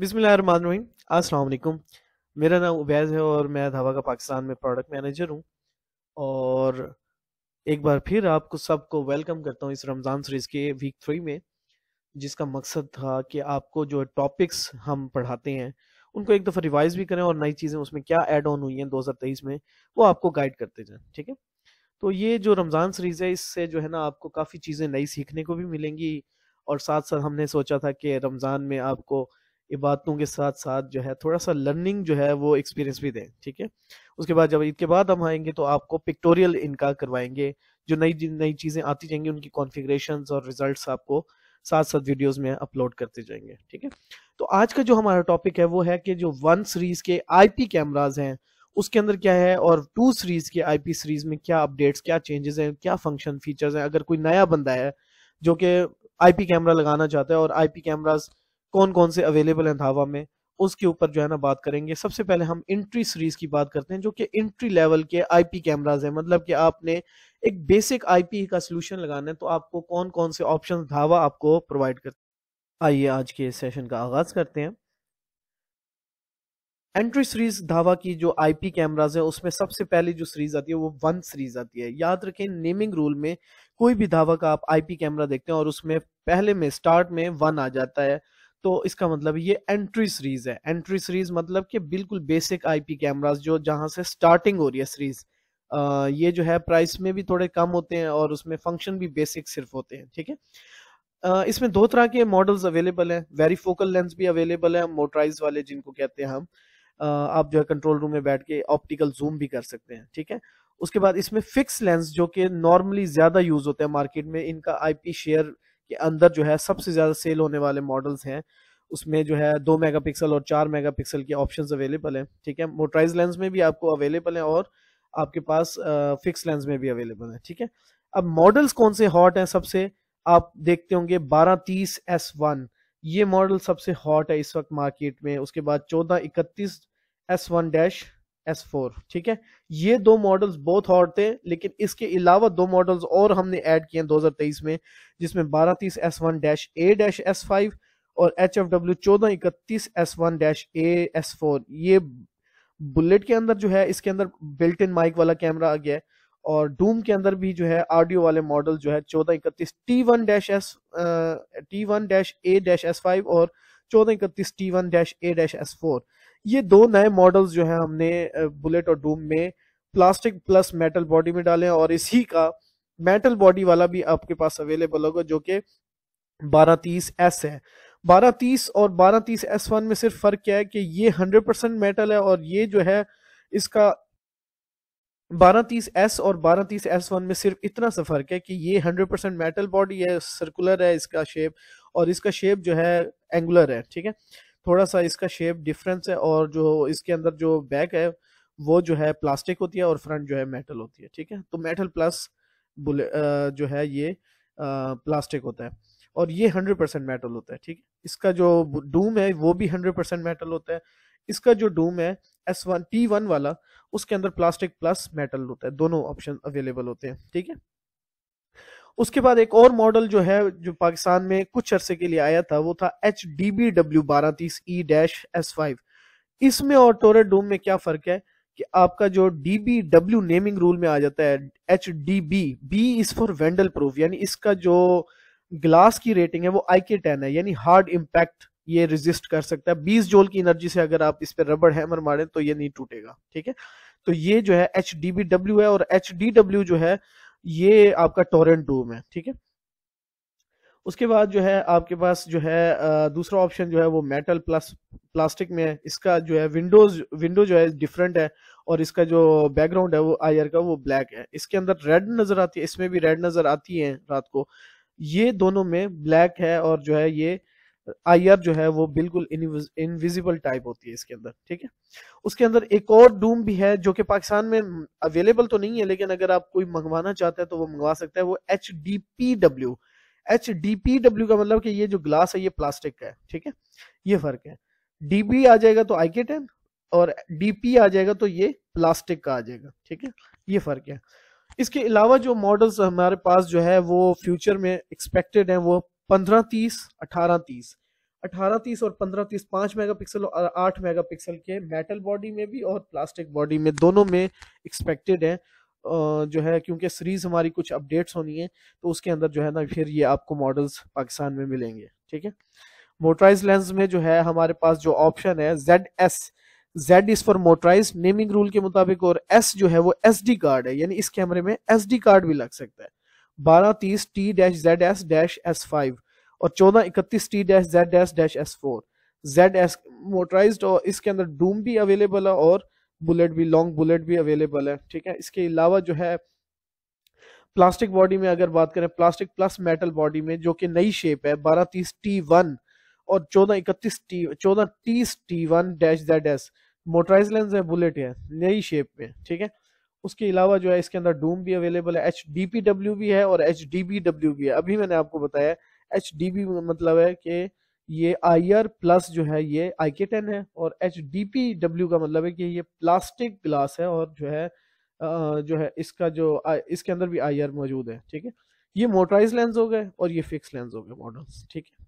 बिसमीम अस्सलाम मेरा नाम उबैज है और मैं धावा का पाकिस्तान में प्रोडक्ट मैनेजर हूँ और एक बार फिर आपको सबको वेलकम करता हूँ इस रमज़ान सीरीज़ के वीक थ्री में जिसका मकसद था कि आपको जो टॉपिक्स हम पढ़ाते हैं उनको एक दफ़ा रिवाइज भी करें और नई चीज़ें उसमें क्या ऐड ऑन हुई हैं दो में वो आपको गाइड करते जाएं ठीक है तो ये जो रमज़ान सीरीज़ है इससे जो है ना आपको काफ़ी चीज़ें नई सीखने को भी मिलेंगी और साथ साथ हमने सोचा था कि रमज़ान में आपको इबादतों के साथ साथ जो है थोड़ा सा लर्निंग जो है वो एक्सपीरियंस भी दें ठीक है उसके बाद जब ईद के बाद हम आएंगे तो आपको पिक्टोरियल इनका करवाएंगे जो नई नई चीज़ें आती जाएंगी उनकी कॉन्फ़िगरेशन और रिजल्ट आपको साथ साथ वीडियोस में अपलोड करते जाएंगे ठीक है तो आज का जो हमारा टॉपिक है वो है कि जो वन सीरीज के आईपी कैमराज हैं उसके अंदर क्या है और टू सीरीज के आईपी सीरीज में क्या अपडेट्स क्या चेंजेस हैं क्या फंक्शन फीचर्स हैं अगर कोई नया बंदा है जो कि आईपी कैमरा लगाना चाहता है और आईपी कैमरास कौन कौन से अवेलेबल हैं धावा में उसके ऊपर जो है ना बात करेंगे सबसे पहले हम इंट्री सीरीज की बात करते हैं जो कि इंट्री लेवल के आईपी कैमराज हैं मतलब कि आपने एक बेसिक आईपी का सोल्यूशन लगाना है तो आपको कौन कौन से ऑप्शन धावा आपको प्रोवाइड करते आइए आज के सेशन का आगाज करते हैं एंट्री सीरीज धावा की जो आईपी कैमराज है उसमें सबसे पहले जो सीरीज आती है वो वन सीरीज आती है याद रखें नेमिंग रूल में कोई भी धावा का आप आईपी कैमरा देखते हैं और उसमें पहले में स्टार्ट में वन आ जाता है तो इसका मतलब ये एंट्री सीरीज है एंट्री सीरीज मतलब कि बिल्कुल बेसिक आईपी कैमरास जो जहां से स्टार्टिंग हो रही है सीरीज ये जो है प्राइस में भी थोड़े कम होते हैं और उसमें फंक्शन भी बेसिक सिर्फ होते हैं ठीक है इसमें दो तरह के मॉडल्स अवेलेबल हैं वेरी फोकल लेंस भी अवेलेबल है मोटराइज वाले जिनको कहते हैं हम आप जो है कंट्रोल रूम में बैठ के ऑप्टिकल जूम भी कर सकते हैं ठीक है उसके बाद इसमें फिक्स लेंस जो कि नॉर्मली ज्यादा यूज होते हैं मार्केट में इनका आईपी शेयर के अंदर जो है सबसे ज़्यादा सेल होने वाले मॉडल्स हैं उसमें जो है दो मेगापिक्सल और चार मेगापिक्सल के ऑप्शंस अवेलेबल हैं ठीक है मोटराइज लेंस में भी आपको अवेलेबल है और आपके पास फिक्स लेंस में भी अवेलेबल है ठीक है अब मॉडल्स कौन से हॉट हैं सबसे आप देखते होंगे बारह तीस एस वन ये मॉडल सबसे हॉट है इस वक्त मार्केट में उसके बाद चौदह इकतीस S one dash S four ठीक है ये दो मॉडल्स बहुत हॉट थे लेकिन इसके अलावा दो मॉडल्स और हमने ऐड किए हैं 2023 में जिसमें बारह तीस S one dash A dash S five और एच एफ डब्ल्यू चौदह इकतीस S one dash A S four ये बुलेट के अंदर जो है इसके अंदर बिल्ट इन माइक वाला कैमरा आ गया और डूम के अंदर भी जो है ऑडियो वाले मॉडल जो है चौदह इकतीस T one dash S T one dash A dash S five और चौदह इकतीस T one dash A dash S four ये दो नए मॉडल्स जो है हमने बुलेट और डूम में प्लास्टिक प्लस मेटल बॉडी में डाले और इसी का मेटल बॉडी वाला भी आपके पास अवेलेबल होगा जो कि बारह तीस एस है बारह तीस और बारह तीस एस वन में सिर्फ फर्क क्या है कि ये हंड्रेड परसेंट मेटल है और ये जो है इसका बारह तीस एस और बारह तीस एस वन में सिर्फ इतना सा फर्क है कि ये हंड्रेड परसेंट मेटल बॉडी है सर्कुलर है इसका शेप और इसका शेप जो है एंगुलर है ठीक है थोड़ा सा इसका शेप डिफरेंस है और जो इसके अंदर जो बैक है वो जो है प्लास्टिक होती है और फ्रंट जो है मेटल होती है ठीक है तो मेटल प्लस बुलेट जो है ये प्लास्टिक होता है और ये हंड्रेड परसेंट मेटल होता है ठीक है इसका जो डूम है वो भी हंड्रेड परसेंट मेटल होता है इसका जो डूम है एस वन टी वन वाला उसके अंदर प्लास्टिक प्लस मेटल होता है दोनों ऑप्शन अवेलेबल होते हैं ठीक है उसके बाद एक और मॉडल जो है जो पाकिस्तान में कुछ अरसे के लिए आया था वो था एच डी बी डब्ल्यू बारह तीस ई डैश एस फाइव इसमें और टोरे डूम में क्या फर्क है कि आपका जो D B W naming rule में आ जाता है H D B B is for vandal proof यानी इसका जो ग्लास की रेटिंग है वो आई के टेन है यानी हार्ड इम्पैक्ट ये रिजिस्ट कर सकता है बीस जोल की एनर्जी से अगर आप इस पर रबड़ हैमर मारें तो ये नहीं टूटेगा ठीक है तो ये जो है एच डी बी डब्ल्यू है और एच डी डब्ल्यू जो है ये आपका टोरेंट डूम है ठीक है उसके बाद जो है आपके पास जो है दूसरा ऑप्शन जो है वो मेटल प्लस प्लास्टिक में है इसका जो है विंडोज विंडो जो है डिफरेंट है और इसका जो बैकग्राउंड है वो आयर का वो ब्लैक है इसके अंदर रेड नजर आती है इसमें भी रेड नजर आती है रात को ये दोनों में ब्लैक है और जो है ये आईआर जो है वो बिल्कुल इनविजिबल टाइप होती है इसके अंदर ठीक है उसके अंदर एक और डूम भी है जो कि पाकिस्तान में अवेलेबल तो नहीं है लेकिन अगर आप कोई मंगवाना चाहते हैं तो वो मंगवा सकते हैं वो H D P W H D P W का मतलब कि ये जो ग्लास है ये प्लास्टिक का है ठीक है ये फर्क है डीबी आ जाएगा तो आई के टेन और डीपी आ जाएगा तो ये प्लास्टिक का आ जाएगा ठीक है ये फर्क है इसके अलावा जो मॉडल्स हमारे पास जो है वो फ्यूचर में एक्सपेक्टेड हैं वो पंद्रह तीस अठारह तीस अठारह तीस और पंद्रह तीस पाँच मेगा पिक्सल और आठ मेगा पिक्सल के मेटल बॉडी में भी और प्लास्टिक बॉडी में दोनों में एक्सपेक्टेड है जो है क्योंकि सीरीज हमारी कुछ अपडेट्स होनी है तो उसके अंदर जो है ना फिर ये आपको मॉडल्स पाकिस्तान में मिलेंगे ठीक है मोटराइज लेंस में जो है हमारे पास जो ऑप्शन है Z S Z is for motorise naming rule के मुताबिक और एस जो है वो एस डी कार्ड है यानी इस कैमरे में एस डी कार्ड भी लग सकता है बारह तीस T dash Z S dash S five और चौदह इकतीस T dash Z S dash S four Z S motorise और इसके अंदर डूम भी अवेलेबल है और बुलेट भी लॉन्ग बुलेट भी अवेलेबल है ठीक है इसके अलावा जो है प्लास्टिक बॉडी में अगर बात करें प्लास्टिक प्लस मेटल बॉडी में जो कि नई शेप है बारह तीस टी वन और चौदह इकतीस टी चौदह तीस T one dash Z S motorise lens है बुलेट है नई शेप में ठीक है उसके अलावा जो है इसके अंदर डूम भी अवेलेबल है एच भी है और एच भी है अभी मैंने आपको बताया एच मतलब है कि ये आई आर प्लस जो है ये आई के टेन है और एच डी पी डब्ल्यू का मतलब है कि ये प्लास्टिक ग्लास है और जो है जो है इसका जो इसके अंदर भी आई आर मौजूद है ठीक है ये मोटराइज लेंस हो गए और ये फिक्स लेंस हो गए मॉडल्स ठीक है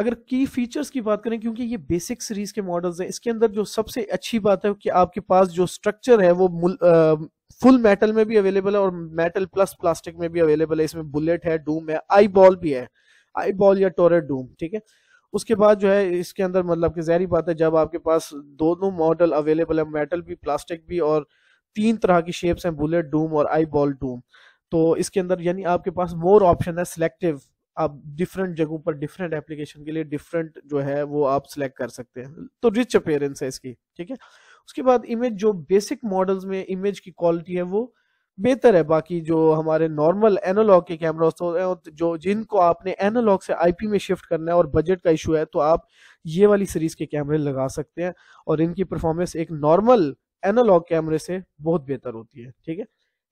अगर की फीचर्स की बात करें क्योंकि ये बेसिक सीरीज के मॉडल्स हैं इसके अंदर जो सबसे अच्छी बात है कि आपके पास जो स्ट्रक्चर है वो फुल मेटल में भी अवेलेबल है और मेटल प्लस प्लास्टिक में भी अवेलेबल है इसमें बुलेट है डूम है आई बॉल भी है आई बॉल या टोरेट डूम ठीक है उसके बाद जो है इसके अंदर मतलब कि जहरी बात है जब आपके पास दोनों मॉडल अवेलेबल है मेटल भी प्लास्टिक भी और तीन तरह की शेप्स हैं बुलेट डूम और आई बॉल डूम तो इसके अंदर यानी आपके पास मोर ऑप्शन है सिलेक्टिव आप डिफरेंट जगहों पर डिफरेंट एप्लीकेशन के लिए डिफरेंट जो है वो आप सिलेक्ट कर सकते हैं तो रिच अपेयरेंस है इसकी ठीक है उसके बाद इमेज जो बेसिक मॉडल्स में इमेज की क्वालिटी है वो बेहतर है बाकी जो हमारे नॉर्मल एनालॉग के कैमराज तो हैं जो जिनको आपने एनालॉग से आईपी में शिफ्ट करना है और बजट का इशू है तो आप ये वाली सीरीज के कैमरे लगा सकते हैं और इनकी परफॉर्मेंस एक नॉर्मल एनालॉग कैमरे से बहुत बेहतर होती है ठीक है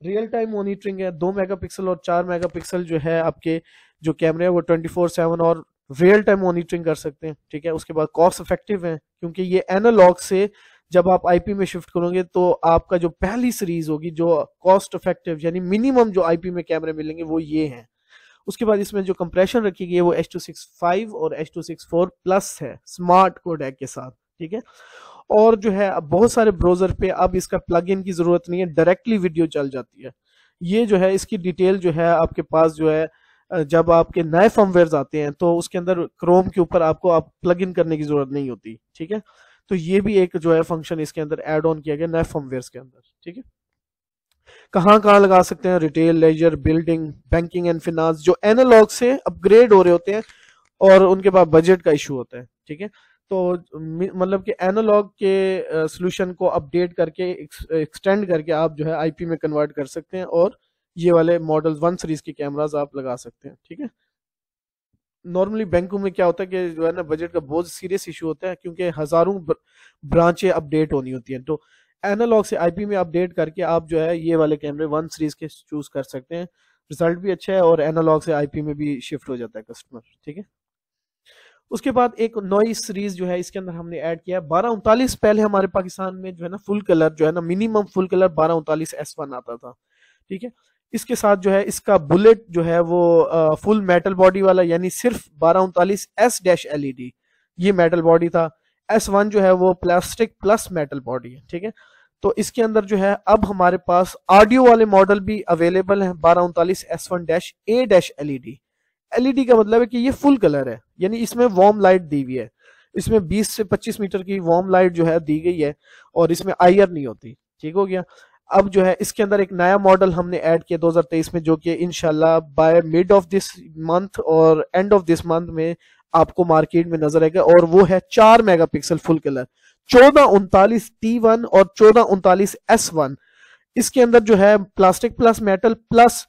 रियल टाइम मॉनिटरिंग है दो मेगापिक्सल और चार मेगापिक्सल जो है आपके जो कैमरे हैं वो ट्वेंटी फोर सेवन और रियल टाइम मॉनिटरिंग कर सकते हैं ठीक है उसके बाद कॉस्ट इफेक्टिव है क्योंकि ये एनालॉग से जब आप आईपी में शिफ्ट करोगे तो आपका जो पहली सीरीज होगी जो कॉस्ट इफेक्टिव यानी मिनिमम जो आईपी में कैमरे मिलेंगे वो ये हैं उसके बाद इसमें जो कंप्रेशन रखी गई है वो एच टू सिक्स फाइव और H two six four plus है स्मार्ट कोडेक के साथ ठीक है और जो है अब बहुत सारे ब्राउजर पे अब इसका प्लग इन की जरूरत नहीं है डायरेक्टली वीडियो चल जाती है ये जो है इसकी डिटेल जो है आपके पास जो है जब आपके नए फॉर्मवेयर आते हैं तो उसके अंदर क्रोम के ऊपर आपको आप प्लग इन करने की जरूरत नहीं होती ठीक है तो ये भी एक जो है फंक्शन इसके अंदर एड ऑन किया गया नए फॉर्मवेयर के अंदर ठीक है कहाँ कहाँ लगा सकते हैं retail leisure building banking and finance जो एनालॉग से अपग्रेड हो रहे होते हैं और उनके पास बजट का इशू होता है ठीक है तो मतलब कि एनालॉग के सोल्यूशन को अपडेट करके एक्सटेंड करके आप जो है आईपी में कन्वर्ट कर सकते हैं और ये वाले मॉडल वन सीरीज के कैमराज आप लगा सकते हैं ठीक है नॉर्मली बैंकों में क्या होता है कि जो है ना बजट का बहुत सीरियस इशू होता है क्योंकि हज़ारों ब्रांचें अपडेट होनी होती हैं तो एनालॉग से आईपी में अपडेट करके आप जो है ये वाले कैमरे वन सीरीज के चूज कर सकते हैं रिजल्ट भी अच्छा है और एनालॉग से आईपी में भी शिफ्ट हो जाता है कस्टमर ठीक है उसके बाद एक नई सीरीज जो है इसके अंदर हमने ऐड किया है बारह उनतालीस पहले हमारे पाकिस्तान में जो है ना फुल कलर जो है ना मिनिमम फुल कलर बारह उनतालीस एस वन आता था ठीक है इसके साथ जो है इसका बुलेट जो है वो आ, फुल मेटल बॉडी वाला यानी सिर्फ बारह उनतालीस एस डैश एलईडी ये मेटल बॉडी था एस वन जो है वो प्लास्टिक प्लस मेटल बॉडी है ठीक है तो इसके अंदर जो है अब हमारे पास ऑडियो वाले मॉडल भी अवेलेबल हैं बारह उनतालीस S one dash A dash LED LED का मतलब है कि ये फुल कलर है यानी इसमें वार्म लाइट दी हुई है इसमें बीस से पच्चीस मीटर की वार्म लाइट जो है दी गई है और इसमें आयर नहीं होती ठीक हो गया अब जो है इसके अंदर एक नया मॉडल हमने ऐड किया 2023 में जो कि इनशाला by mid of this month और एंड ऑफ दिस मंथ में आपको मार्केट में नजर आएगा और वो है चार मेगापिक्सल फुल कलर चौदह उनतालीस टी वन और चौदह उनतालीस एस वन इसके अंदर जो है प्लास्टिक प्लस मेटल प्लस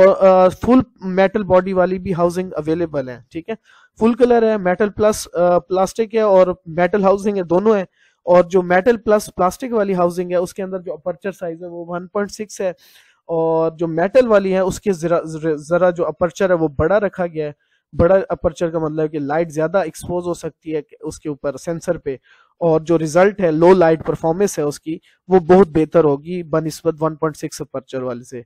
और फुल मेटल बॉडी वाली भी हाउसिंग अवेलेबल है ठीक है फुल कलर है मेटल प्लस प्लास्टिक है और मेटल हाउसिंग है दोनों है और जो मेटल प्लस प्लास्टिक वाली हाउसिंग है उसके अंदर जो अपर्चर साइज है वो 1.6 है और जो मेटल वाली है उसके जरा जरा जो अपर्चर है वो बड़ा रखा गया है बड़ा अपर्चर का मतलब कि लाइट ज्यादा एक्सपोज हो सकती है उसके ऊपर सेंसर पे और जो रिजल्ट है लो लाइट परफॉर्मेंस है उसकी वो बहुत बेहतर होगी बनस्बत सिक्स अपर्चर वाले से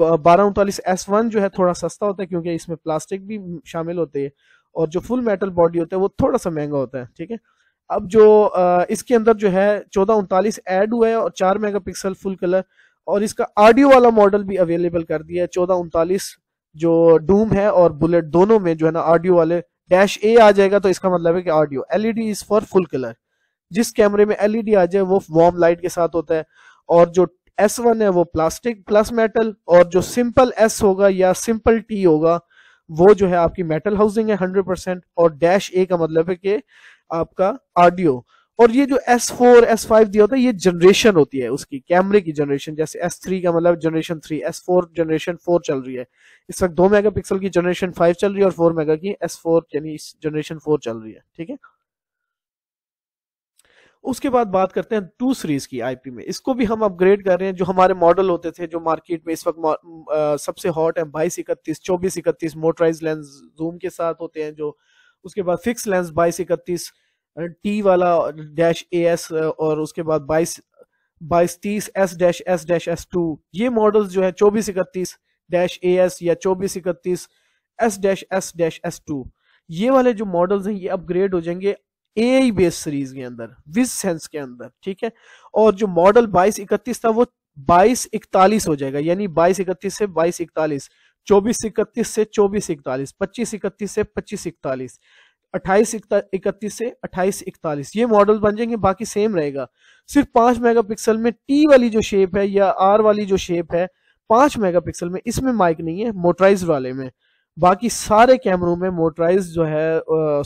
बारह उनतालीस एस वन जो है थोड़ा सस्ता होता है क्योंकि इसमें प्लास्टिक भी शामिल होते हैं और जो फुल मेटल बॉडी होता है वो थोड़ा सा महंगा होता है ठीक है अब जो इसके अंदर जो है चौदह उनतालीस एड हुआ है और चार मेगापिक्सल फुल कलर और इसका ऑडियो वाला मॉडल भी अवेलेबल कर दिया है चौदह उनतालीस जो डूम है और बुलेट दोनों में जो है ना ऑडियो वाले डैश ए आ जाएगा तो इसका मतलब है कि audio LED is for full colour जिस कैमरे में एलईडी आ जाए वो वार्म लाइट के साथ होता है और जो एस वन है वो प्लास्टिक प्लस मेटल और जो सिंपल एस होगा या सिंपल टी होगा वो जो है आपकी मेटल हाउसिंग है हंड्रेड परसेंट और डैश ए का मतलब है कि आपका ऑडियो और ये जो S4, S5 दिया होता है ये जनरेशन होती है उसकी कैमरे की जनरेशन जैसे S3 का मतलब जनरेशन 3, S4 जनरेशन 4 चल रही है इस वक्त 2 मेगापिक्सल की जनरेशन 5 चल रही है और 4 मेगा की S4 यानी जनरेशन 4 चल रही है ठीक है उसके बाद बात करते हैं टू सीरीज की आईपी में इसको भी हम अपग्रेड कर रहे हैं जो हमारे मॉडल होते थे जो मार्केट में इस वक्त सबसे हॉट है बाईस इकतीस चौबीस इकतीस मोटराइज लेंस जूम के साथ होते हैं जो उसके बाद फिक्स लेंस बाईस इकतीस टी वाला डैश ए एस और उसके बाद बाईस बाईस तीस S dash S dash S two ये मॉडल्स जो है चौबीस इकतीस डैश ए एस या चौबीस इकतीस S dash S dash S two ये वाले जो मॉडल्स हैं ये अपग्रेड हो जाएंगे ए आई बेस सीरीज के अंदर विज सेंस के अंदर ठीक है और जो मॉडल बाईस इकतीस था वो बाईस इकतालीस हो जाएगा यानी बाईस इकतीस से बाईस इकतालीस चौबीस इकतीस से चौबीस इकतालीस पच्चीस इकतीस से पच्चीस इकतालीस अट्ठाईस इकतीस से अट्ठाईस इकतालीस ये मॉडल बन जाएंगे बाकी सेम रहेगा सिर्फ पांच मेगापिक्सल में टी वाली जो शेप है या आर वाली जो शेप है पांच मेगापिक्सल में इसमें माइक नहीं है मोटराइज वाले में बाकी सारे कैमरों में मोटराइज जो है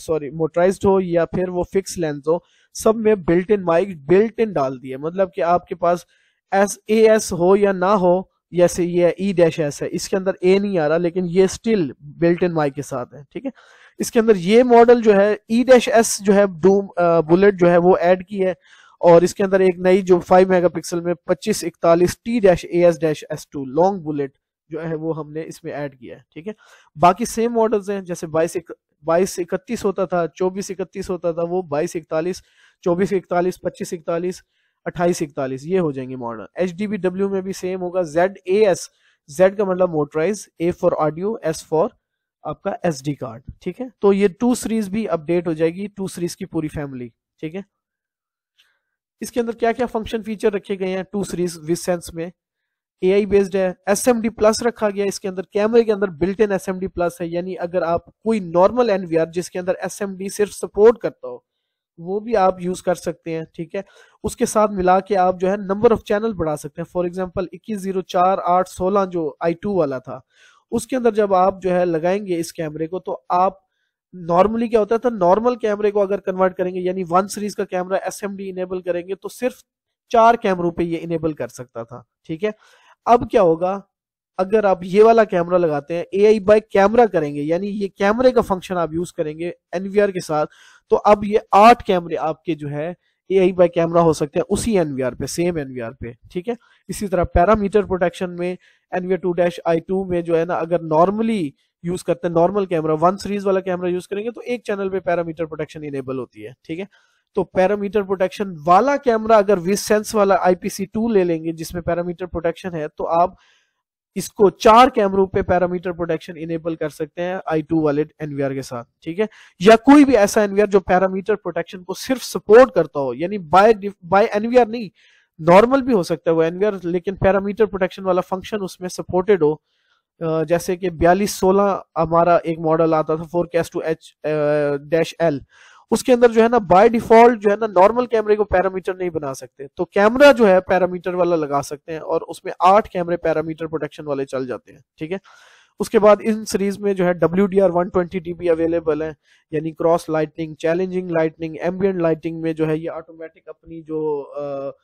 सॉरी मोटराइज हो या फिर वो फिक्स लेंस हो सब में built in mic built in डाल दिए मतलब कि आपके पास एस ए एस हो या ना हो जैसे ये ई डैश एस है इसके अंदर ए नहीं आ रहा लेकिन ये स्टिल बिल्ट इन वाई के साथ है ठीक है इसके अंदर ये मॉडल जो है ई डैश एस जो है डूम बुलेट जो है वो एड की है और इसके अंदर एक नई जो 5 मेगापिक्सल में 25 इकतालीस T dash A S dash S two long bullet जो है वो हमने इसमें ऐड किया है ठीक है बाकी सेम मॉडल्स हैं जैसे बाईस बाईस इकतीस होता था चौबीस इकतीस होता था वो बाईस इकतालीस चौबीस इकतालीस पच्चीस इकतालीस अट्ठाईस इकतालीस ये हो जाएंगे model H D B W में भी सेम होगा जेड ए एस जेड का मतलब motorise A for audio S for आपका एस डी कार्ड ठीक है तो ये टू सीरीज भी अपडेट हो जाएगी टू सीरीज की पूरी फैमिली ठीक है इसके अंदर क्या क्या फंक्शन फीचर रखे गए हैं टू सीरीज विस सेंस में ए आई बेस्ड है एस एम डी प्लस रखा गया इसके अंदर कैमरे के अंदर built in S M D plus है यानी अगर आप कोई नॉर्मल एन वी आर जिसके अंदर एस एम डी सिर्फ सपोर्ट करता हो वो भी आप यूज कर सकते हैं ठीक है उसके साथ मिला के आप जो है नंबर ऑफ चैनल बढ़ा सकते हैं फॉर एग्जाम्पल इक्कीस जीरो चार आठ सोलह जो आई टू वाला था उसके अंदर जब आप जो है लगाएंगे इस कैमरे को तो आप नॉर्मली क्या होता है था नॉर्मल कैमरे को अगर कन्वर्ट करेंगे यानी वन सीरीज का camera S M D enable करेंगे तो सिर्फ चार कैमरों पे ये इनेबल कर सकता था ठीक है अब क्या होगा अगर आप ये वाला कैमरा लगाते हैं ए आई बाय कैमरा करेंगे यानी ये कैमरे का फंक्शन आप यूज करेंगे एनवीआर के साथ तो अब ये आठ कैमरे आपके जो है ए आई बाई कैमरा हो सकते हैं उसी एनवीआर पे सेम एनवीआर पे ठीक है इसी तरह पैरामीटर प्रोटेक्शन में NVR two dash I two में जो है ना अगर नॉर्मली यूज करते हैं नॉर्मल कैमरा वन सीरीज वाला कैमरा यूज करेंगे तो एक चैनल पे पैरामीटर प्रोटेक्शन इनेबल होती है ठीक है तो पैरामीटर प्रोटेक्शन वाला कैमरा अगर विस सेंस वाला आईपीसी टू ले लेंगे जिसमें पैरामीटर प्रोटेक्शन है तो आप इसको चार कैमरों पे पैरामीटर प्रोटेक्शन इनेबल कर सकते हैं आई टू वाले एनवीआर के साथ ठीक है या कोई भी ऐसा एनवीआर जो पैरामीटर प्रोटेक्शन को सिर्फ सपोर्ट करता हो यानी बाय बाय एनवीआर नहीं नॉर्मल भी हो सकता है वो एनवीआर लेकिन पैरामीटर प्रोटेक्शन वाला फंक्शन उसमें सपोर्टेड हो जैसे कि बयालीस सोलह हमारा एक मॉडल आता था फोर कैस टू एच डैश एल उसके अंदर जो है ना बाय डिफॉल्ट जो है ना नॉर्मल कैमरे को पैरामीटर नहीं बना सकते तो कैमरा जो है पैरामीटर वाला लगा सकते हैं और उसमें आठ कैमरे पैरामीटर प्रोटेक्शन वाले चल जाते हैं ठीक है उसके बाद इन सीरीज में जो है W D R one twenty T B available है यानी cross lightning challenging lightning ambient lighting में जो है ये ऑटोमेटिक अपनी जो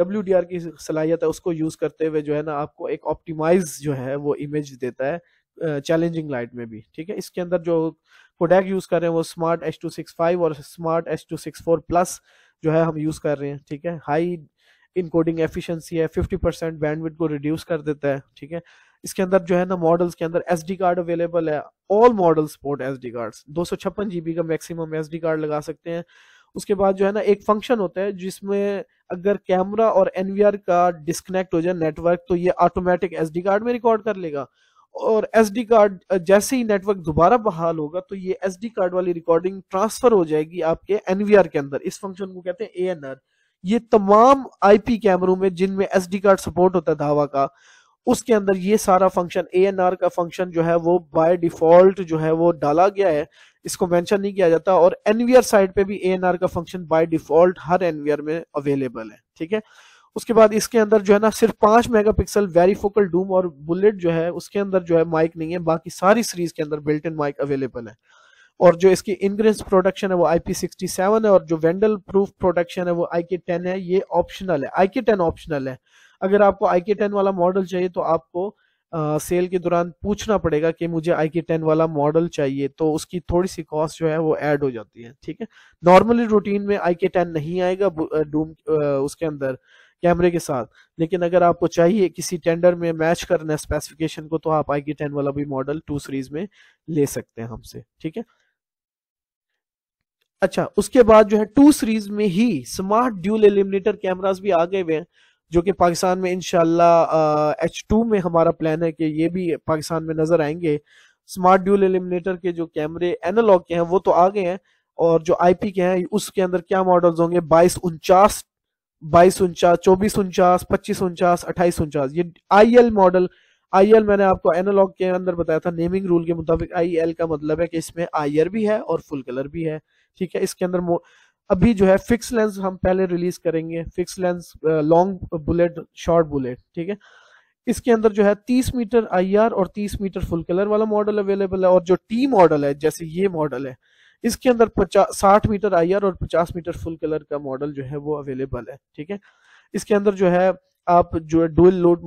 डब्ल्यू डी आर की सलाहियत है उसको यूज करते हुए जो है ना आपको एक ऑप्टिमाइज जो है वो इमेज देता है चैलेंजिंग लाइट में भी ठीक है इसके अंदर जो कोडेक यूज कर रहे हैं वो smart H two six five और smart H two six four plus जो है हम यूज कर रहे हैं ठीक है हाई इनकोडिंग एफिशिएंसी है 50 परसेंट बैंडविड को रिड्यूस कर देता है ठीक है इसके अंदर जो है ना मॉडल्स के अंदर एस कार्ड अवेलेबल है all model support S D card दो सौ छप्पन जीबी का मैक्सिमम एस डी कार्ड लगा सकते हैं उसके बाद जो है ना एक फंक्शन होता है जिसमें अगर कैमरा और एनवीआर का डिस्कनेक्ट हो जाए नेटवर्क तो ये ऑटोमेटिक एस कार्ड में रिकॉर्ड कर लेगा और एस डी कार्ड जैसे ही नेटवर्क दोबारा बहाल होगा तो ये एस डी कार्ड वाली रिकॉर्डिंग ट्रांसफर हो जाएगी आपके एनवीआर के अंदर इस फंक्शन को कहते हैं ए एन आर ये तमाम आईपी कैमरों में जिनमें एस डी कार्ड सपोर्ट होता है धावा का उसके अंदर ये सारा फंक्शन ए एन आर का फंक्शन जो है वो बाय डिफॉल्ट जो है वो डाला गया है इसको मैंशन नहीं किया जाता और एनवीआर साइड पे भी ए एन आर का फंक्शन बाय डिफॉल्ट हर एनवीआर में अवेलेबल है ठीक है उसके बाद इसके अंदर जो है ना सिर्फ पांच मेगापिक्सल वेरीफोकल डूम और बुलेट जो है उसके अंदर जो है माइक नहीं है बाकी सारी सीरीज के अंदर बिल्ट इन माइक अवेलेबल है और जो इसकी इनग्रेस प्रोडक्शन है वो आई है और जो वेंडल प्रूफ प्रोडक्शन है वो आई है ये ऑप्शनल है आई ऑप्शनल है अगर आपको आई वाला मॉडल चाहिए तो आपको आ, सेल के दौरान पूछना पड़ेगा कि मुझे आई के टेन वाला मॉडल चाहिए तो उसकी थोड़ी सी कॉस्ट जो है वो ऐड हो जाती है ठीक है नॉर्मली रूटीन में आई के टेन नहीं आएगा डूम उसके अंदर कैमरे के साथ लेकिन अगर आपको चाहिए किसी टेंडर में मैच करना है स्पेसिफिकेशन को तो आप आई की टेन वाला भी मॉडल टू सीरीज में ले सकते हैं हमसे ठीक है अच्छा उसके बाद जो है टू सीरीज में ही स्मार्ट ड्यूल एलिमिनेटर कैमराज भी आगे हुए हैं जो कि पाकिस्तान में इनशाला एच टू में हमारा प्लान है कि ये भी पाकिस्तान में नजर आएंगे स्मार्ट ड्यूल एलिमिनेटर के जो कैमरे एनालॉग के हैं वो तो आ गए हैं और जो आईपी के हैं उसके अंदर क्या मॉडल्स होंगे बाईस उनचास बाईस उनचास चौबीस उनचास पच्चीस उनचास अट्ठाईस उनचास ये I L model I L मैंने आपको एनालॉग के अंदर बताया था नेमिंग रूल के मुताबिक आई एल का मतलब है कि इसमें आयर भी है और फुल कलर भी है ठीक है इसके अंदर अभी जो है फिक्स लेंस हम पहले रिलीज करेंगे fix lens long bullet short bullet ठीक है इसके अंदर जो है 30 मीटर आईआर और 30 मीटर फुल कलर वाला मॉडल अवेलेबल है और जो टी मॉडल है जैसे ये मॉडल है इसके अंदर पचास साठ मीटर आई और पचास मीटर फुल कलर का मॉडल जो है वो अवेलेबल है ठीक है इसके अंदर जो है आप जो है dual load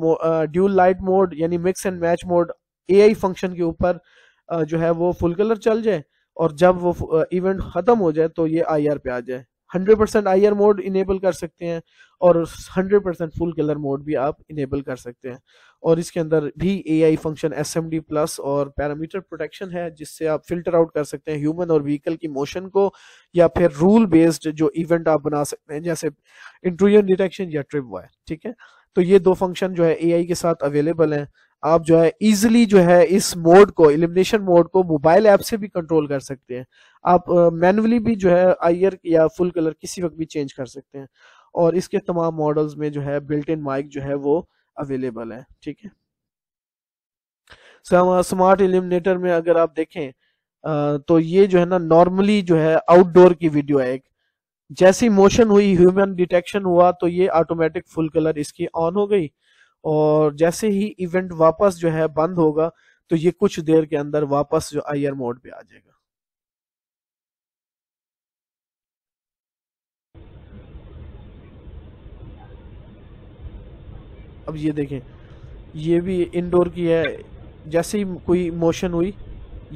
dual light mode यानी mix and match mode a function के ऊपर जो है वो फुल कलर चल जाए और जब वो इवेंट खत्म हो जाए तो ये आई पे आ जाए 100% परसेंट आई मोड इनेबल कर सकते हैं और 100% परसेंट फुल कलर मोड भी आप इनेबल कर सकते हैं और इसके अंदर भी A I function S M D plus और पैरामीटर प्रोटेक्शन है जिससे आप फिल्टर आउट कर सकते हैं ह्यूमन और व्हीकल की मोशन को या फिर रूल बेस्ड जो इवेंट आप बना सकते हैं जैसे इंट्रूजन डिटेक्शन या ट्रिप वायर ठीक है तो ये दो फंक्शन जो है ए आई के साथ अवेलेबल हैं आप जो है इजिली जो है इस मोड को एलिमिनेशन मोड को मोबाइल ऐप से भी कंट्रोल कर सकते हैं आप मैनुअली uh, भी जो है आईयर या फुल कलर किसी वक्त भी चेंज कर सकते हैं और इसके तमाम मॉडल्स में जो है बिल्ट इन माइक जो है वो अवेलेबल है ठीक है स्मार्ट एलिमिनेटर uh, में अगर आप देखें uh, तो ये जो है ना नॉर्मली जो है आउटडोर की वीडियो है एक जैसी मोशन हुई ह्यूमन डिटेक्शन हुआ तो ये ऑटोमेटिक फुल कलर इसकी ऑन हो गई और जैसे ही इवेंट वापस जो है बंद होगा तो ये कुछ देर के अंदर वापस जो आईआर मोड पे आ जाएगा अब ये देखें ये भी इनडोर की है जैसे ही कोई मोशन हुई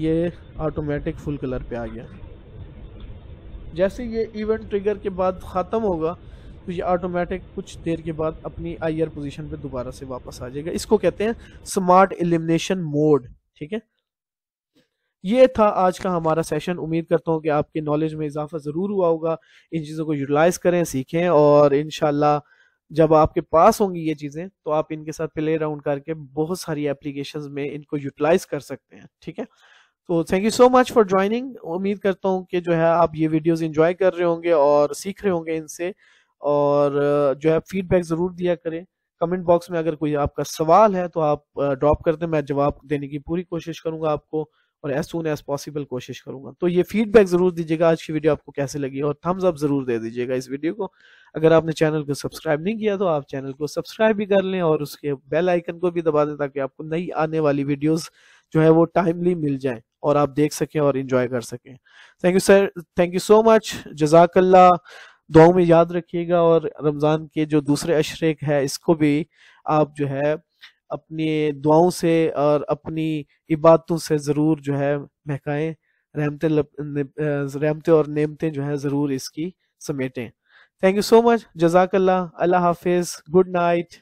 ये ऑटोमेटिक फुल कलर पे आ गया जैसे ये इवेंट ट्रिगर के बाद ख़त्म होगा तो ये ऑटोमेटिक कुछ देर के बाद अपनी आईआर पोजीशन पे दोबारा से वापस आ जाएगा इसको कहते हैं स्मार्ट एलिमिनेशन मोड ठीक है ये था आज का हमारा सेशन उम्मीद करता हूँ कि आपके नॉलेज में इजाफा ज़रूर हुआ होगा इन चीज़ों को यूटिलाइज करें सीखें और इनशाला जब आपके पास होंगी ये चीज़ें तो आप इनके साथ प्ले राउंड करके बहुत सारी एप्लीकेशन में इनको यूटिलाइज कर सकते हैं ठीक है तो thank you so much for joining उम्मीद करता हूँ कि जो है आप ये वीडियोस इंजॉय कर रहे होंगे और सीख रहे होंगे इनसे और जो है फीडबैक ज़रूर दिया करें कमेंट बॉक्स में अगर कोई आपका सवाल है तो आप ड्रॉप कर दें मैं जवाब देने की पूरी कोशिश करूंगा आपको और एज सुन एज पॉसिबल कोशिश करूंगा तो ये फीडबैक ज़रूर दीजिएगा आज की वीडियो आपको कैसे लगी और थम्स अप ज़रूर दे दीजिएगा इस वीडियो को अगर आपने चैनल को सब्सक्राइब नहीं किया तो आप चैनल को सब्सक्राइब भी कर लें और उसके बेल आइकन को भी दबा दें ताकि आपको नई आने वाली वीडियोस जो है वो टाइमली मिल जाए और आप देख सकें और इंजॉय कर सकें thank you sir thank you so much जजाकल्ला दुआओं में याद रखिएगा और रमज़ान के जो दूसरे अशरक है इसको भी आप जो है अपने दुआओं से और अपनी इबादतों से ज़रूर जो है महकाएँ रहमतें रहमतें और नेमतें जो है ज़रूर इसकी समेटें Thank you so much. Jazakallah. Allah Hafiz. Good night.